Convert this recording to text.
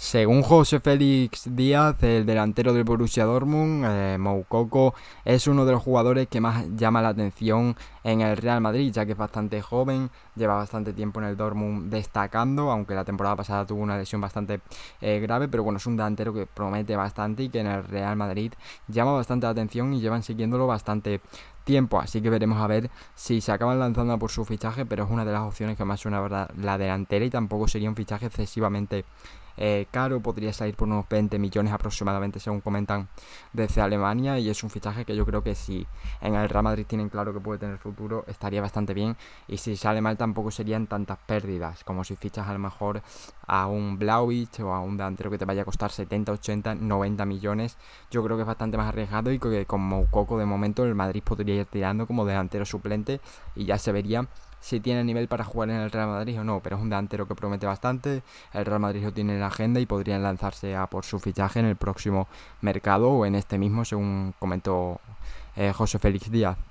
Según José Félix Díaz, el delantero del Borussia Dortmund, eh, Moukoko es uno de los jugadores que más llama la atención en el Real Madrid, ya que es bastante joven, lleva bastante tiempo en el Dortmund destacando, aunque la temporada pasada tuvo una lesión bastante eh, grave, pero bueno, es un delantero que promete bastante y que en el Real Madrid llama bastante la atención y llevan siguiéndolo bastante tiempo, así que veremos a ver si se acaban lanzando por su fichaje, pero es una de las opciones que más suena la, delantera y tampoco sería un fichaje excesivamente eh, caro, podría salir por unos 20 millones aproximadamente, según comentan desde Alemania, y es un fichaje que yo creo que si en el Real Madrid tienen claro que puede tener su estaría bastante bien y si sale mal tampoco serían tantas pérdidas como si fichas a lo mejor a un blauich o a un delantero que te vaya a costar 70, 80, 90 millones. Yo creo que es bastante más arriesgado y que como Coco de momento el Madrid podría ir tirando como delantero suplente y ya se vería si tiene nivel para jugar en el Real Madrid o no, pero es un delantero que promete bastante, el Real Madrid lo tiene en la agenda y podrían lanzarse a por su fichaje en el próximo mercado o en este mismo, según comentó eh, José Félix Díaz.